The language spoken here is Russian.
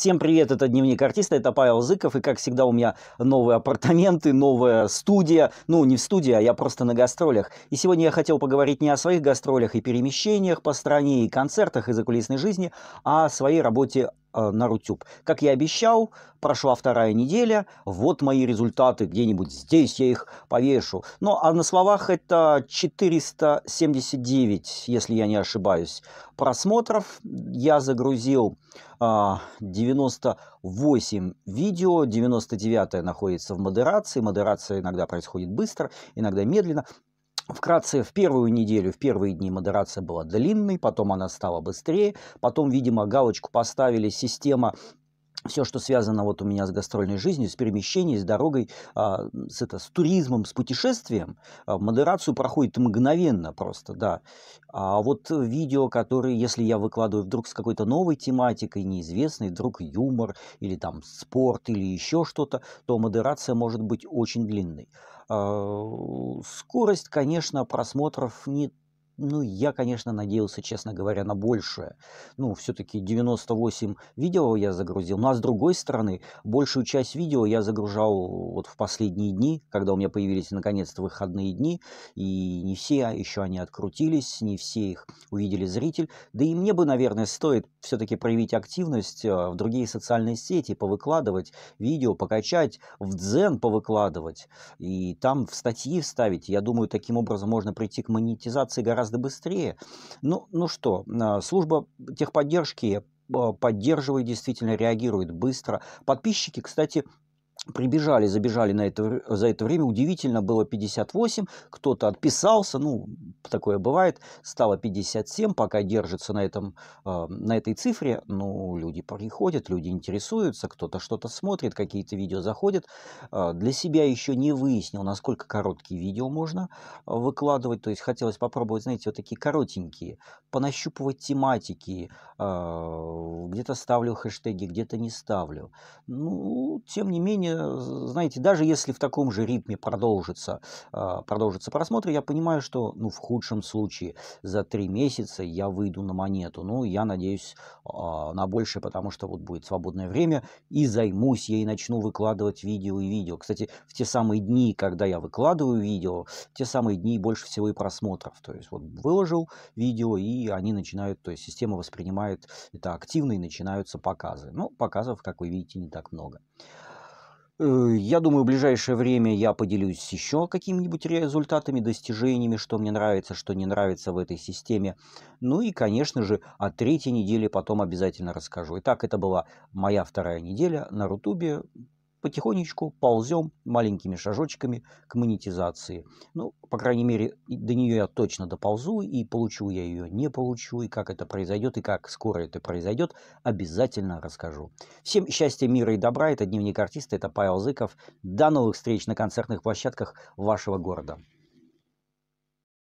Всем привет, это Дневник артиста, это Павел Зыков, и как всегда у меня новые апартаменты, новая студия, ну не в студии, а я просто на гастролях. И сегодня я хотел поговорить не о своих гастролях и перемещениях по стране, и концертах, и закулисной жизни, а о своей работе Э, на Рутюб. Как я обещал, прошла вторая неделя, вот мои результаты где-нибудь здесь я их повешу. Но ну, а на словах это 479, если я не ошибаюсь, просмотров. Я загрузил а, э, 98 видео, 99 находится в модерации. Модерация иногда происходит быстро, иногда медленно. Вкратце, в первую неделю, в первые дни модерация была длинной, потом она стала быстрее, потом, видимо, галочку поставили, система все, что связано вот у меня с гастрольной жизнью, с перемещением, с дорогой, а, с, это, с туризмом, с путешествием, а, модерацию проходит мгновенно просто, да. А вот видео, которые, если я выкладываю вдруг с какой-то новой тематикой, неизвестной, вдруг юмор или там спорт или еще что-то, то модерация может быть очень длинной. А, скорость, конечно, просмотров не ну, я, конечно, надеялся, честно говоря, на большее. Ну, все-таки 98 видео я загрузил. Ну, а с другой стороны, большую часть видео я загружал вот в последние дни, когда у меня появились, наконец-то, выходные дни, и не все а еще они открутились, не все их увидели зритель. Да и мне бы, наверное, стоит все-таки проявить активность а, в другие социальные сети, повыкладывать видео, покачать, в дзен повыкладывать, и там в статьи вставить. Я думаю, таким образом можно прийти к монетизации гораздо гораздо быстрее. Ну, ну что, а, служба техподдержки э, поддерживает, действительно реагирует быстро. Подписчики, кстати, прибежали, забежали на это, за это время. Удивительно, было 58, кто-то отписался, ну, такое бывает, стало 57, пока держится на, этом, э, на этой цифре. Ну, люди приходят, люди интересуются, кто-то что-то смотрит, какие-то видео заходят. Э, для себя еще не выяснил, насколько короткие видео можно а, выкладывать. То есть хотелось попробовать, знаете, вот такие коротенькие, понащупывать тематики, э, где-то ставлю хэштеги, где-то не ставлю. Ну, тем не менее, знаете, даже если в таком же ритме продолжится, а, продолжится просмотр, я понимаю, что, ну, в худшем случае за три месяца я выйду на монету. Ну, я надеюсь а, на больше, потому что вот будет свободное время, и займусь я и начну выкладывать видео и видео. Кстати, в те самые дни, когда я выкладываю видео, те самые дни больше всего и просмотров. То есть вот выложил видео, и они начинают, то есть система воспринимает это активно и начинаются показы. Но ну, показов, как вы видите, не так много. Э, я думаю, в ближайшее время я поделюсь еще какими-нибудь результатами, достижениями, что мне нравится, что не нравится в этой системе. Ну и, конечно же, о третьей неделе потом обязательно расскажу. Итак, это была моя вторая неделя на Рутубе потихонечку ползем маленькими шажочками к монетизации. Ну, по крайней мере, до нее я точно доползу, и получу я ее, не получу, и как это произойдет, и как скоро это произойдет, обязательно расскажу. Всем счастья, мира и добра. Это Дневник артиста, это Павел Зыков. До новых встреч на концертных площадках вашего города.